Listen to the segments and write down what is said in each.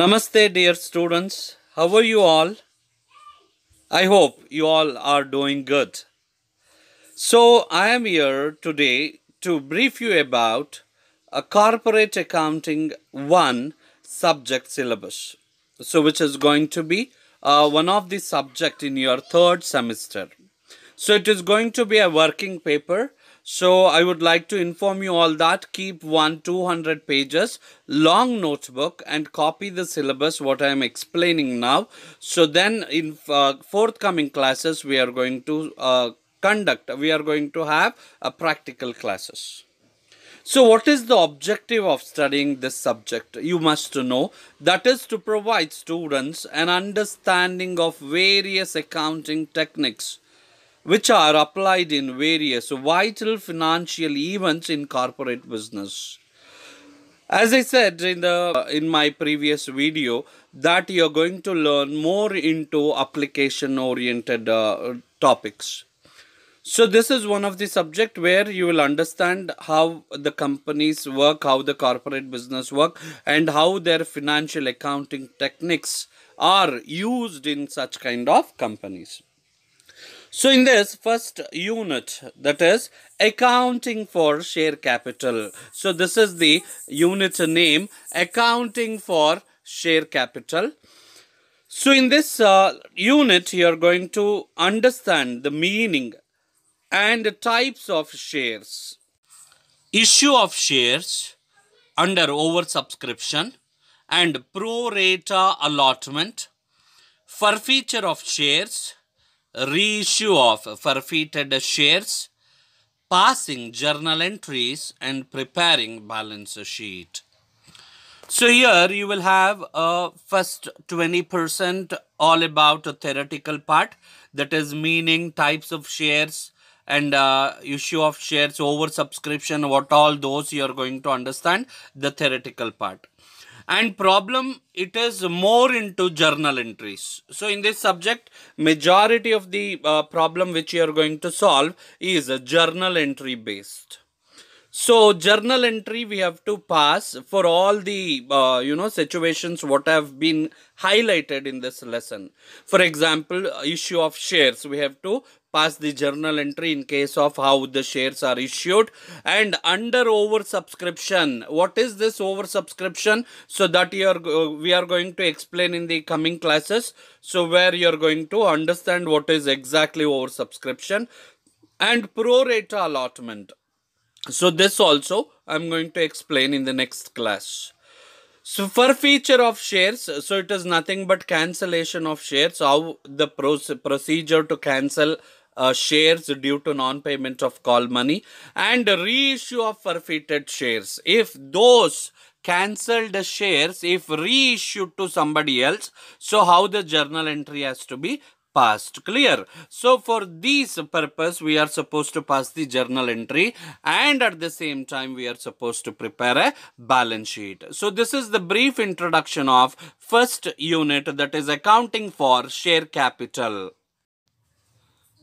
Namaste dear students, how are you all? I hope you all are doing good. So I am here today to brief you about a corporate accounting 1 subject syllabus. So which is going to be uh, one of the subject in your third semester. So it is going to be a working paper so I would like to inform you all that keep one 200 pages long notebook and copy the syllabus what I am explaining now. So then in uh, forthcoming classes we are going to uh, conduct, we are going to have a practical classes. So what is the objective of studying this subject? You must know that is to provide students an understanding of various accounting techniques which are applied in various vital financial events in corporate business. As I said in the in my previous video that you're going to learn more into application oriented uh, topics. So this is one of the subject where you will understand how the companies work, how the corporate business work and how their financial accounting techniques are used in such kind of companies. So in this first unit that is accounting for share capital. So this is the unit name accounting for share capital. So in this uh, unit you are going to understand the meaning and the types of shares. Issue of shares under oversubscription and pro rata allotment. Forfeiture of shares reissue of forfeited shares, passing journal entries and preparing balance sheet. So here you will have a first 20% all about a theoretical part that is meaning types of shares and uh, issue of shares over subscription what all those you are going to understand the theoretical part and problem it is more into journal entries. So in this subject, majority of the uh, problem which you are going to solve is a journal entry based. So journal entry we have to pass for all the uh, you know situations what have been highlighted in this lesson. For example, uh, issue of shares we have to pass the journal entry in case of how the shares are issued and under over subscription what is this over subscription so that you are uh, we are going to explain in the coming classes so where you are going to understand what is exactly over subscription and pro rata allotment so this also I'm going to explain in the next class. So for feature of shares, so it is nothing but cancellation of shares, how the proce procedure to cancel uh, shares due to non-payment of call money and reissue of forfeited shares. If those cancelled shares, if reissued to somebody else, so how the journal entry has to be Passed clear so for this purpose we are supposed to pass the journal entry and at the same time we are supposed to prepare a balance sheet so this is the brief introduction of first unit that is accounting for share capital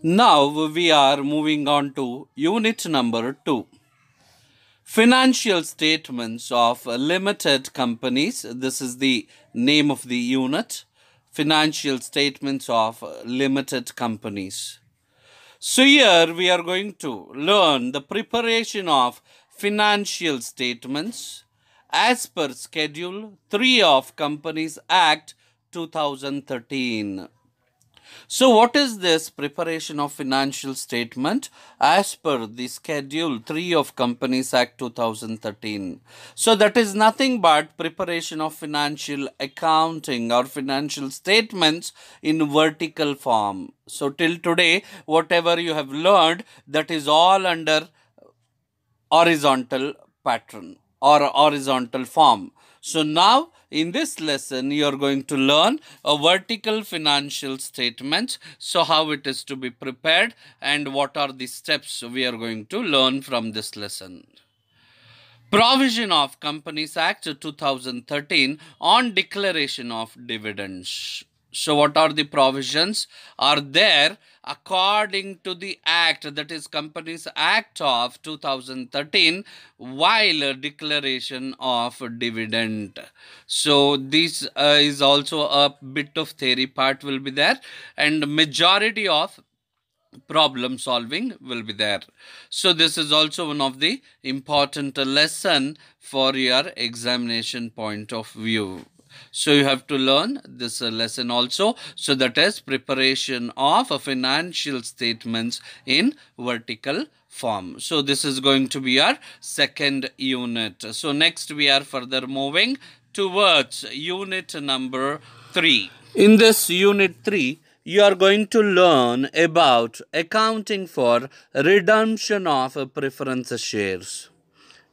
now we are moving on to unit number 2 financial statements of limited companies this is the name of the unit financial statements of uh, limited companies. So, here we are going to learn the preparation of financial statements as per Schedule 3 of Companies Act 2013. So what is this preparation of financial statement as per the schedule 3 of Companies Act 2013? So that is nothing but preparation of financial accounting or financial statements in vertical form. So till today whatever you have learned that is all under horizontal pattern or horizontal form. So now in this lesson, you are going to learn a vertical financial statement. So how it is to be prepared and what are the steps we are going to learn from this lesson. Provision of Companies Act 2013 on declaration of dividends. So what are the provisions? Are there according to the act that is Companies Act of 2013 while declaration of dividend. So this uh, is also a bit of theory part will be there and majority of problem solving will be there. So this is also one of the important lesson for your examination point of view. So you have to learn this uh, lesson also. So that is preparation of uh, financial statements in vertical form. So this is going to be our second unit. So next we are further moving towards unit number 3. In this unit 3, you are going to learn about accounting for redemption of preference shares.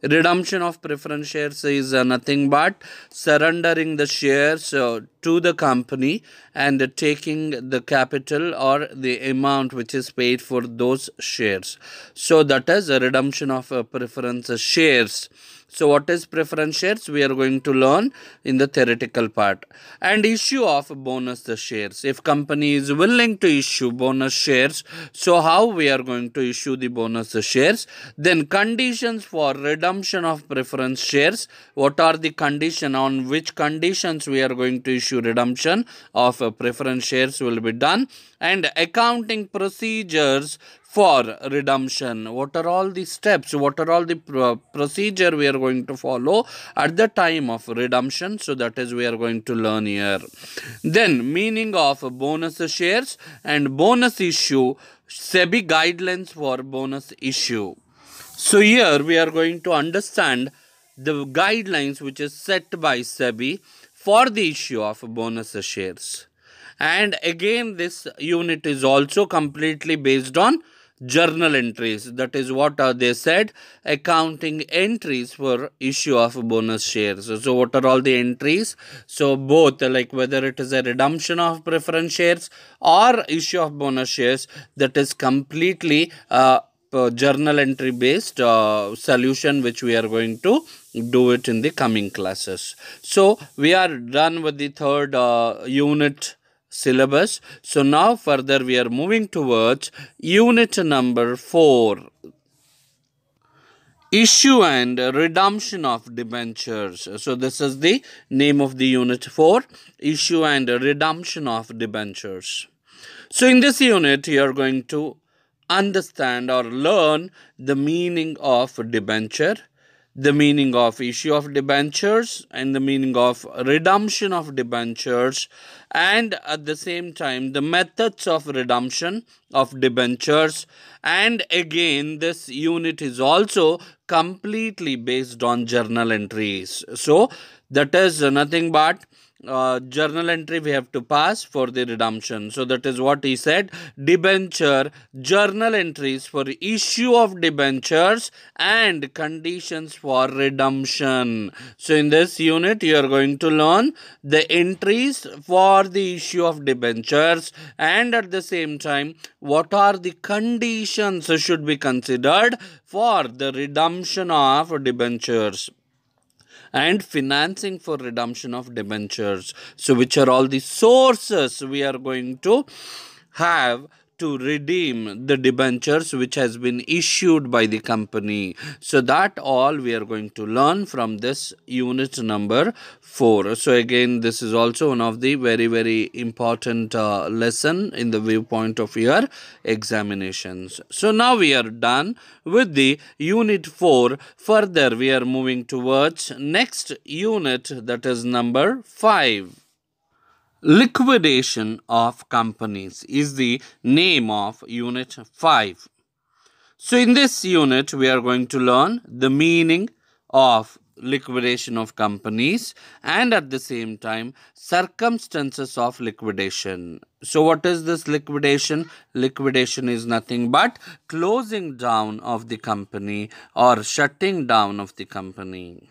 Redemption of preference shares is uh, nothing but surrendering the shares uh, to the company and taking the capital or the amount which is paid for those shares. So that is a redemption of uh, preference shares. So what is preference shares? We are going to learn in the theoretical part. And issue of bonus shares. If company is willing to issue bonus shares, so how we are going to issue the bonus shares? Then conditions for redemption of preference shares. What are the condition on which conditions we are going to issue redemption of preference shares will be done and accounting procedures for redemption what are all the steps what are all the pr procedure we are going to follow at the time of redemption so that is we are going to learn here then meaning of bonus shares and bonus issue sebi guidelines for bonus issue so here we are going to understand the guidelines which is set by sebi for the issue of bonus shares and again this unit is also completely based on journal entries. That is what are they said accounting entries for issue of bonus shares. So what are all the entries? So both like whether it is a redemption of preference shares or issue of bonus shares that is completely uh, journal entry based uh, solution which we are going to do it in the coming classes. So we are done with the third uh, unit syllabus. So now further we are moving towards unit number 4. Issue and redemption of debentures. So this is the name of the unit 4. Issue and redemption of debentures. So in this unit you are going to understand or learn the meaning of debenture the meaning of issue of debentures and the meaning of redemption of debentures and at the same time the methods of redemption of debentures and again this unit is also completely based on journal entries so that is nothing but uh, journal entry we have to pass for the redemption. So that is what he said. Debenture, journal entries for issue of debentures and conditions for redemption. So in this unit you are going to learn the entries for the issue of debentures and at the same time what are the conditions should be considered for the redemption of debentures and financing for redemption of debentures. So, which are all the sources we are going to have to redeem the debentures which has been issued by the company. So that all we are going to learn from this unit number 4. So again this is also one of the very very important uh, lesson in the viewpoint of your examinations. So now we are done with the unit 4. Further we are moving towards next unit that is number 5. Liquidation of companies is the name of unit 5. So in this unit, we are going to learn the meaning of liquidation of companies and at the same time circumstances of liquidation. So what is this liquidation? Liquidation is nothing but closing down of the company or shutting down of the company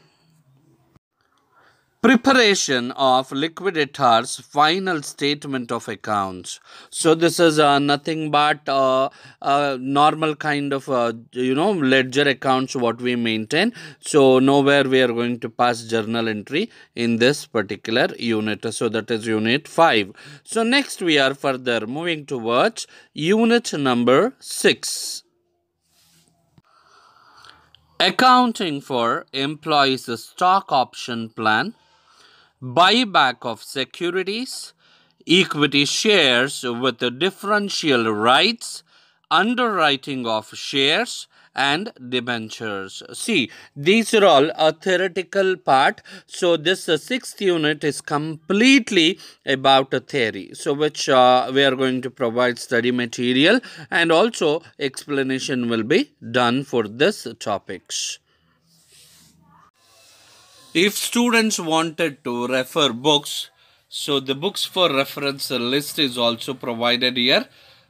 preparation of liquidator's final statement of accounts so this is uh, nothing but uh, uh, normal kind of uh, you know ledger accounts what we maintain so nowhere we are going to pass journal entry in this particular unit so that is unit 5 so next we are further moving towards unit number 6 accounting for employees stock option plan buyback of securities, equity shares with differential rights, underwriting of shares, and debentures. See, these are all a theoretical part. So this uh, sixth unit is completely about a theory. So which uh, we are going to provide study material and also explanation will be done for this topics. If students wanted to refer books, so the books for reference list is also provided here.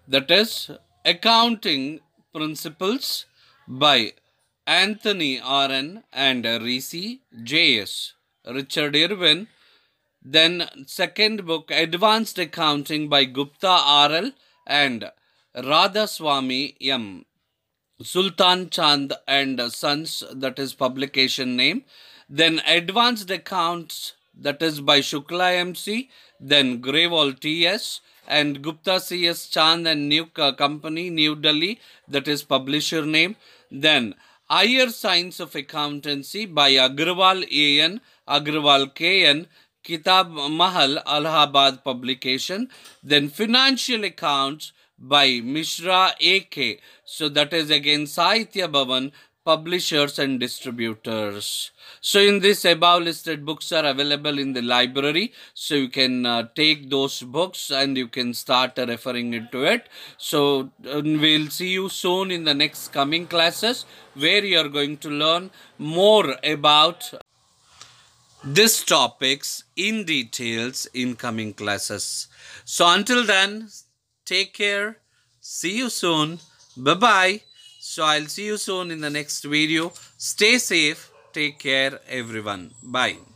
That is Accounting Principles by Anthony R N and Reese J.S. Richard Irwin. Then second book, Advanced Accounting by Gupta R.L. and Radhaswamy M. Sultan Chand and Sons, that is publication name. Then advanced accounts, that is by Shukla MC, then Grewal TS, and Gupta CS Chand and New Company, New Delhi, that is publisher name. Then Higher Science of Accountancy by Agrawal AN, Agrawal KN, Kitab Mahal, Allahabad publication. Then Financial Accounts by Mishra AK. So that is again Sahitya Bhavan, publishers and distributors. So in this above listed books are available in the library. So you can uh, take those books and you can start uh, referring into it. So we'll see you soon in the next coming classes where you are going to learn more about these topics in details in coming classes. So until then, take care. See you soon. Bye-bye. So I'll see you soon in the next video. Stay safe. Take care everyone. Bye.